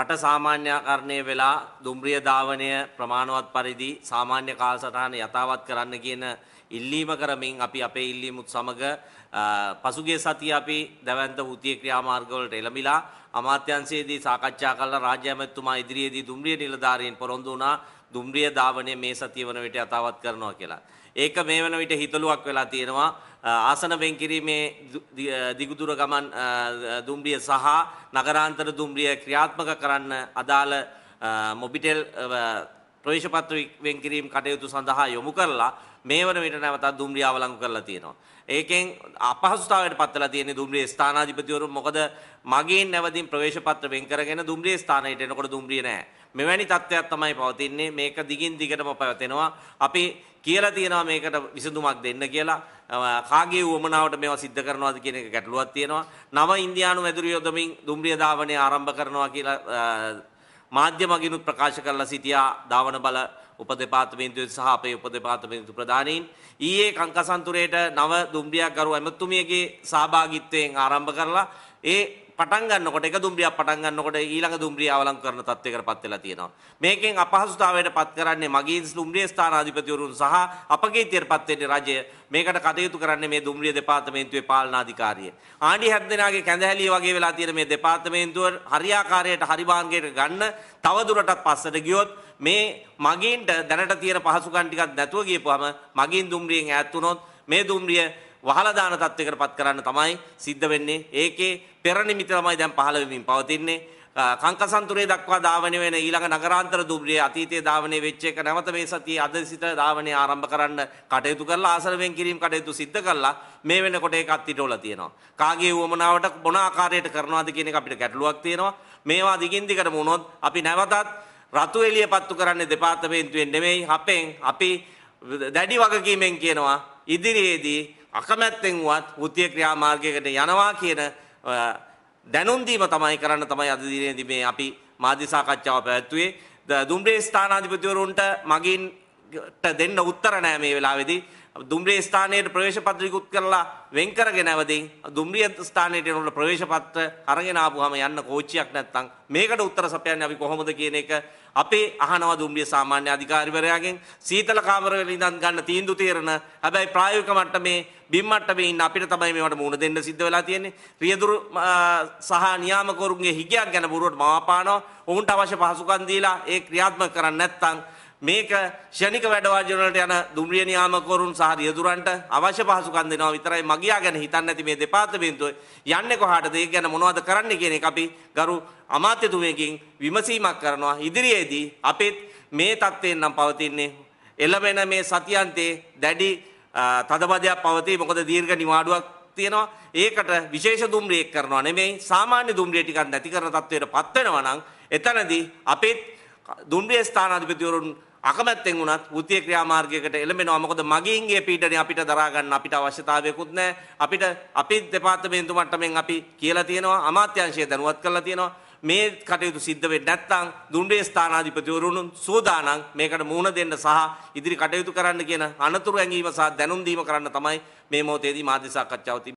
රට සාමාන්‍යකරණය වෙලා දුම්රිය ධාවනය ප්‍රමාණවත් පරිදි සාමාන්‍ය කාලසටහන යථාවත් කරන්න කියන ඉල්ලීම කරමින් අපි අපේ ඉල්ලීමුත් සමග පසුගේ සතිය අපි දැවන්ත හුතිය ක්‍රියාමාර්ගවලට එළඹිලා අමාත්‍යංශයේදී සාකච්ඡා කළ රාජ්‍ය ඇමතුමා ඉදිරියේදී දුම්රිය නිලධාරීන් පොරොන්දු වුණා දුම්රිය ධාවනය මේ සතිය වන විට යථාවත් කරනවා කියලා. ඒක මේ වන විට හිතලුවක් වෙලා තියෙනවා ආසන වෙන් කිරීමේ දිගුදුර ගමන් දුම්රිය සහ නගරාන්තර දුම්රිය ක්‍රියාත්මක කරන්න අදාළ මොබිටෙල් ප්‍රවේශපත්‍ර වෙන්කිරීම් කටයුතු සඳහා යොමු කරලා මේ වන විට නැවතත් දුම්රියාව ලඟු කරලා තියෙනවා. ඒකෙන් අපහසුතාවයට පත්වලා තියෙන්නේ දුම්රිය ස්ථානාධිපතිවරු මොකද මගෙන් නැවතින් ප්‍රවේශපත්‍ර වෙන් කරගෙන දුම්රිය ස්ථානයට එනකොට දුම්රිය නැහැ. මෙවැනි තත්ත්වයක් තමයි පවතින්නේ. මේක දිගින් දිගටම පැවතෙනවා. අපි කියලා තියෙනවා මේකට විසඳුමක් දෙන්න කියලා. කාගේ වමනාවට මේවා සිද්ධ කරනවාද කියන එක ගැටලුවක් තියෙනවා. නව ඉන්දියානු වැදුරු යොදමින් දුම්රිය ධාවනය ආරම්භ කරනවා කියලා මාධ්‍ය මගිනුත් ප්‍රකාශ කරලා සිටියා ධාවන බල උපදෙපාර්තමේන්තුවේ සහ අපේ උපදෙපාර්තමේන්තු ප්‍රධානීන් ඊයේ කංකසන්තුරේට නව දුම්රියක් ගරු ඇමතුමියගේ සහභාගිත්වයෙන් ආරම්භ කරලා ඒ පටන් ගන්නකොට එක දුම්රියක් පටන් ගන්නකොට ඊළඟ දුම්රිය අවලංකු කරන තත්ත්වයකට පත් වෙලා තියෙනවා. මේකෙන් අපහසුතාවයට පත් කරන්නේ මගීන්ස් දුම්රිය ස්ථානාධිපතිවරුන් සහ අපගේ තීරපත් වෙන්නේ රජය. මේකට කටයුතු කරන්නේ මේ දුම්රිය දෙපාර්තමේන්තුවේ පාලනාධිකාරිය. ආණ්ඩිය 7 දෙනාගේ කැඳහැලිය වගේ වෙලා තියෙන මේ දෙපාර්තමේන්තුව හරියාකාරයට හරිබාංගයට ගන්න තව දුරටත් පස්සට ගියොත් මේ මගීන්ට දැනට තියෙන පහසුකම් ටිකක් නැතුව ගියපුවම මගීන් දුම්රියෙන් ඈත් වුණොත් මේ දුම්රිය වහලා දාන තත්වයකට පත් කරන්න තමයි සිද්ධ වෙන්නේ. ඒකේ පෙර නිමිති තමයි දැන් පහළ වෙමින් පවතින්නේ. කංකසන්තුරේ දක්වා ධාවනය වෙන ඊළඟ නගරාන්තර දුම්රිය අතීතයේ ධාවනය වෙච්ච එක නැවත මේ සතිය අද සිට ධාවනය ආරම්භ කරන්න කටයුතු කරලා ආසරවෙන් කිරීම කටයුතු සිද්ධ කරලා මේ වෙනකොට ඒකත් ඊටවල තියෙනවා. කාගේ වුවමනාවට මොන ආකාරයට කරනවද කියන එක අපිට ගැටලුවක් තියෙනවා. මේවා දිගින් දිගටම වුණොත් අපි නැවතත් රතු එළිය පත්තු කරන්නේ දෙපාර්තමේන්තුවෙන් නෙමෙයි අපෙන් අපි දැඩි වගකීමෙන් කියනවා ඉදිරියේදී අකමැත්තෙන් වුවත් වෘත්තීය ක්‍රියාමාර්ගයකට යනවා කියන දැනුම් දීම තමයි කරන්න තමයි අද දිනේදී මේ අපි මාධ්‍ය සාකච්ඡාව පැවැත්වුවේ දුම්රිය ස්ථානාධිපතිවරුන්ට මගින් දෙන්න උත්තර නෑ මේ වෙලාවේදී. දුම්රිය ස්ථානයට ප්‍රවේශ පත්‍රිකුත් කරලා වෙන් කරගෙන නැවතින් දුම්රිය ස්ථානයට යනකොට ප්‍රවේශ පත්‍ර අරගෙන ආපුවාම යන්න කෝච්චියක් නැත්තම් මේකට උත්තර සපයන්නේ අපි කොහොමද කියන එක අපේ අහනවා දුම්රිය සාමාන්‍ය අධිකාරිවරයාගෙන් සීතල කාමරවල ඉඳන් ගන්න තීන්දුව తీරන හැබැයි ප්‍රායෝගික මට්ටමේ බිම් මට්ටමේ ඉන්න අපිට තමයි මේවට මුහුණ දෙන්න සිද්ධ වෙලා තියෙන්නේ රියදුරු සහ නියාමකවරුන්ගේ හිගයක් ගැන බොරුවට මවාපානවා ඔවුන්ට අවශ්‍ය පහසුකම් දීලා ඒ ක්‍රියාත්මක කරන්නේ නැත්නම් මේක ෂණික වැඩවාජනලට යන දුම්රිය නියාමකවරුන් සහ රියදුරන්ට අවශ්‍ය පහසුකම් දෙනවා විතරයි මගියා ගැන හිතන්නේ නැති මේ දෙපාර්තමේන්තුව යන්නේ කොහාටද ඒක ගැන මොනවද කරන්න කියන එක අපි ගරු අමාත්‍යතුමයකින් විමසීමක් කරනවා ඉදිරියේදී අපිත් මේ தත්ත්වයෙන් නම් පවතින්නේ එළමෙන මේ සතියන්තේ දැඩි තදබදයක් පවතී මොකද දීර්ඝ නිවාඩුවක් තියෙනවා ඒකට විශේෂ දුම්රියෙක් කරනවා නෙමෙයි සාමාන්‍ය දුම්රිය ටිකක් නැති කරන තත්ත්වයට පත් වෙනවා නම් එතනදී අපේ දුම්රිය ස්ථානාධිපතිවරුන් අකමැත්තෙන් වුණත් වෘත්තීය ක්‍රියාමාර්ගයකට එළඹෙනවා. මොකද මගින්ගේ පීඩනය අපිට දරා ගන්න අපිට අවශ්‍යතාවයකුත් නැහැ. අපිට අපි දෙපාර්තමේන්තු මට්ටමින් අපි කියලා තියෙනවා. අමාත්‍යාංශය දැනුවත් කරලා තියෙනවා. මේ කටයුතු සිද්ධ වෙන්නේ නැත්නම් දුම්රිය ස්ථානාධිපතිවරුන් සූදානම් මේකට මුහුණ දෙන්න සහ ඉදිරි කටයුතු කරන්න කියන අනතුරු ඇඟීම සහ දැනුම් දීම කරන්න තමයි මේ මොහොතේදී මාධ්‍ය සාකච්ඡාව